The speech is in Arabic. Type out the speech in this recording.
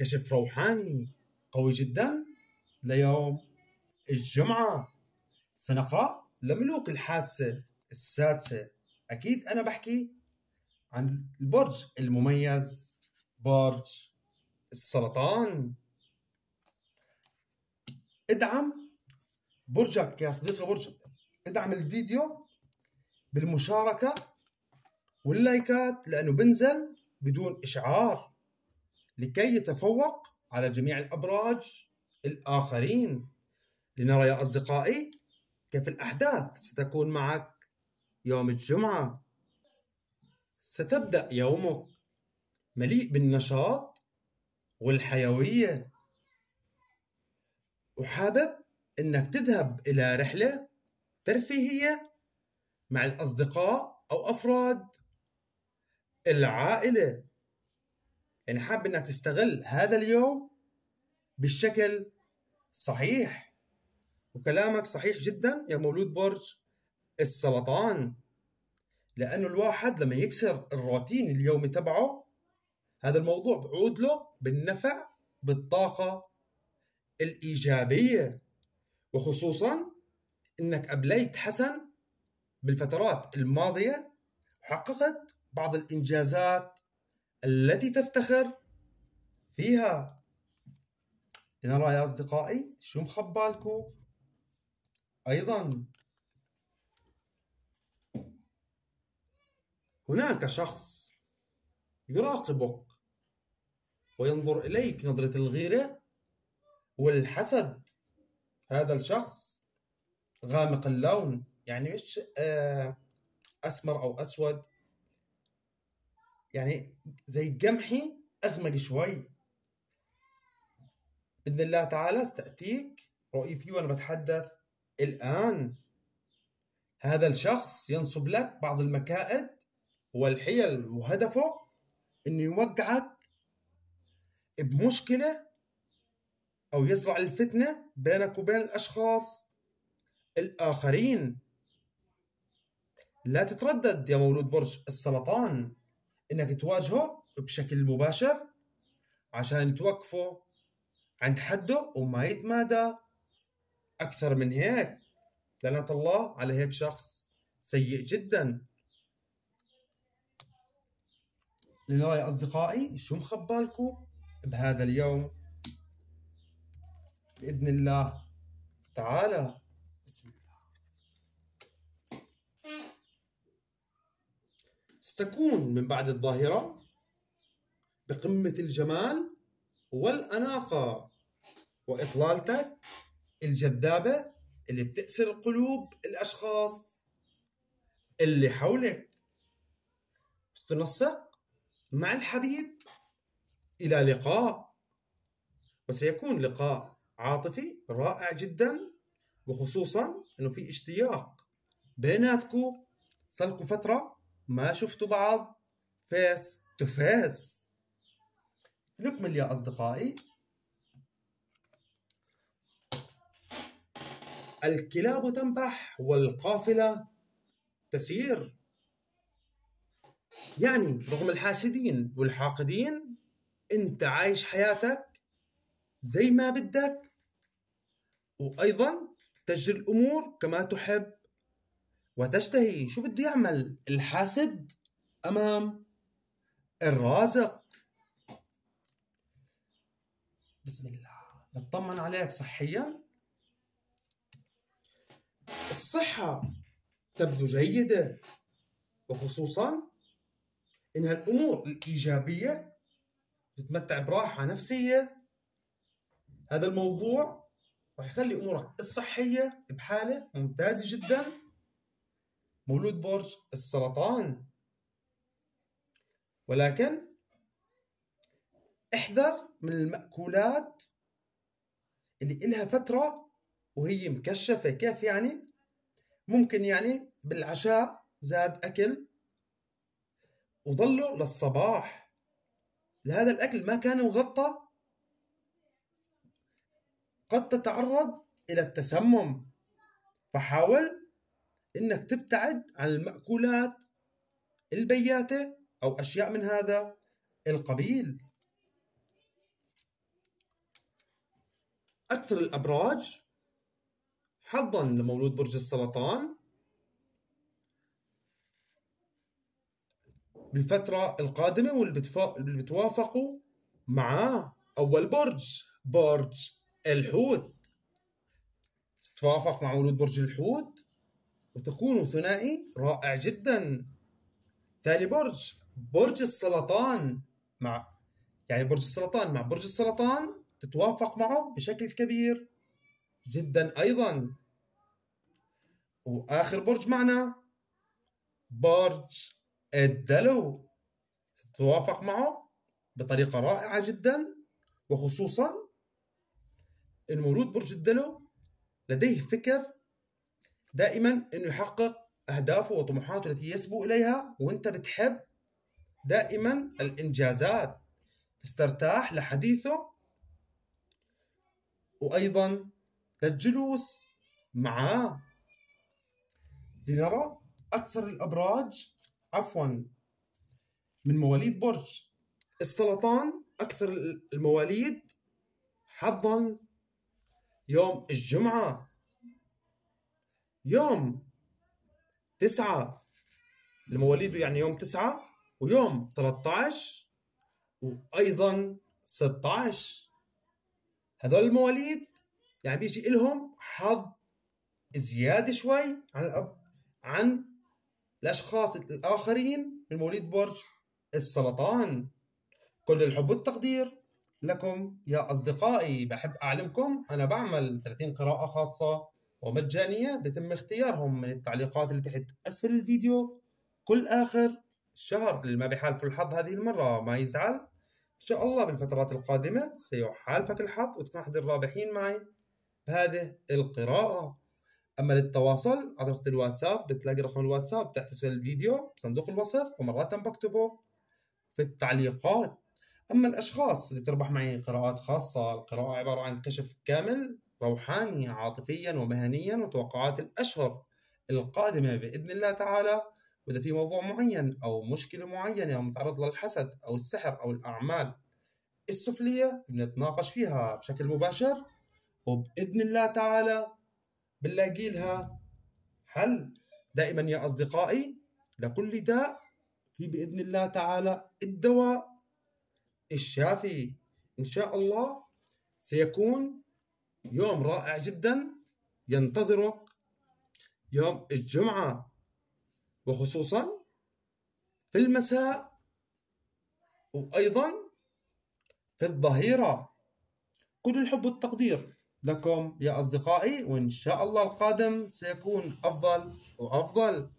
كشف روحاني قوي جدا ليوم الجمعة سنقرأ لملوك الحاسة السادسة أكيد أنا بحكي عن البرج المميز برج السرطان ادعم برجك يا صديقي برجك ادعم الفيديو بالمشاركة واللايكات لأنه بنزل بدون إشعار لكي يتفوق على جميع الأبراج الآخرين لنرى يا أصدقائي كيف الأحداث ستكون معك يوم الجمعة ستبدأ يومك مليء بالنشاط والحيوية وحابب أنك تذهب إلى رحلة ترفيهية مع الأصدقاء أو أفراد العائلة يعني حاب انها تستغل هذا اليوم بالشكل صحيح وكلامك صحيح جدا يا مولود برج السرطان لانه الواحد لما يكسر الروتين اليومي تبعه هذا الموضوع بعود له بالنفع بالطاقه الايجابيه وخصوصا انك ابليت حسن بالفترات الماضيه حققت بعض الانجازات التي تفتخر فيها لنرى يا أصدقائي شو مخبالكو أيضا هناك شخص يراقبك وينظر إليك نظرة الغيرة والحسد هذا الشخص غامق اللون يعني مش آه، أسمر أو أسود يعني زي قمحي اغمق شوي باذن الله تعالى ستاتيك فيه وانا بتحدث الان هذا الشخص ينصب لك بعض المكائد والحيل وهدفه انه يوقعك بمشكله او يزرع الفتنه بينك وبين الاشخاص الاخرين لا تتردد يا مولود برج السرطان انك تواجهه بشكل مباشر عشان توقفه عند حده وما يتمادى اكثر من هيك لعنة الله على هيك شخص سيء جدا لنرى يا اصدقائي شو مخبالكم بهذا اليوم باذن الله تعالى تكون من بعد الظاهرة بقمة الجمال والأناقة وإطلالتك الجذابة اللي بتأسر قلوب الأشخاص اللي حولك تنسق مع الحبيب إلى لقاء وسيكون لقاء عاطفي رائع جدا وخصوصا أنه في اشتياق بيناتكم صار لكم فترة ما شفتوا بعض فيس تو فيس نكمل يا أصدقائي الكلاب تنبح والقافلة تسير يعني رغم الحاسدين والحاقدين انت عايش حياتك زي ما بدك وأيضا تجري الأمور كما تحب وتشتهي شو بده يعمل الحاسد أمام الرازق بسم الله نطمن عليك صحيا الصحة تبدو جيدة وخصوصا إنها الأمور الإيجابية تتمتع براحة نفسية هذا الموضوع راح يخلي أمورك الصحية بحالة ممتازة جداً مولود برج السرطان ولكن احذر من المأكولات اللي إلها فترة وهي مكشفة كيف يعني ممكن يعني بالعشاء زاد أكل وظلوا للصباح لهذا الأكل ما كان مغطى قد تتعرض إلى التسمم فحاول انك تبتعد عن المأكولات البياتة او اشياء من هذا القبيل اكثر الابراج حظا لمولود برج السرطان بالفترة القادمة واللي بتوافقوا معاه أول برج برج الحوت تتوافق مع مولود برج الحوت وتكون ثنائي رائع جدا ثاني برج برج السرطان مع يعني برج السرطان مع برج السرطان تتوافق معه بشكل كبير جدا ايضا واخر برج معنا برج الدلو تتوافق معه بطريقه رائعه جدا وخصوصا المولود برج الدلو لديه فكر دائما انه يحقق اهدافه وطموحاته التي يسبو اليها وانت بتحب دائما الانجازات بس ترتاح لحديثه وايضا للجلوس معاه لنرى اكثر الابراج عفوا من مواليد برج السرطان اكثر المواليد حظا يوم الجمعه يوم تسعة لمواليده يعني يوم تسعة ويوم 13 وأيضا 16 هذول المواليد يعني بيجي إلهم حظ زيادة شوي عن الأب عن الأشخاص الآخرين من مواليد برج السرطان كل الحب والتقدير لكم يا أصدقائي بحب أعلمكم أنا بعمل 30 قراءة خاصة ومجانية بتم اختيارهم من التعليقات اللي تحت أسفل الفيديو كل آخر شهر اللي ما بحالفه الحظ هذه المرة ما يزعل إن شاء الله بالفترات القادمة سيحالفك الحظ وتكون أحد الرابحين معي بهذه القراءة أما للتواصل على الواتساب بتلاقي رقم الواتساب تحت أسفل الفيديو بصندوق الوصف ومرات بكتبه في التعليقات أما الأشخاص اللي بتربح معي قراءات خاصة القراءة عبارة عن كشف كامل روحانيا عاطفيا ومهنيا وتوقعات الأشهر القادمة بإذن الله تعالى وإذا في موضوع معين أو مشكلة معينة متعرض للحسد أو السحر أو الأعمال السفلية بنتناقش فيها بشكل مباشر وبإذن الله تعالى بنلاقي لها حل دائما يا أصدقائي لكل داء في بإذن الله تعالى الدواء الشافي إن شاء الله سيكون يوم رائع جدا ينتظرك يوم الجمعة وخصوصا في المساء وأيضا في الظهيرة كل الحب والتقدير لكم يا أصدقائي وإن شاء الله القادم سيكون أفضل وأفضل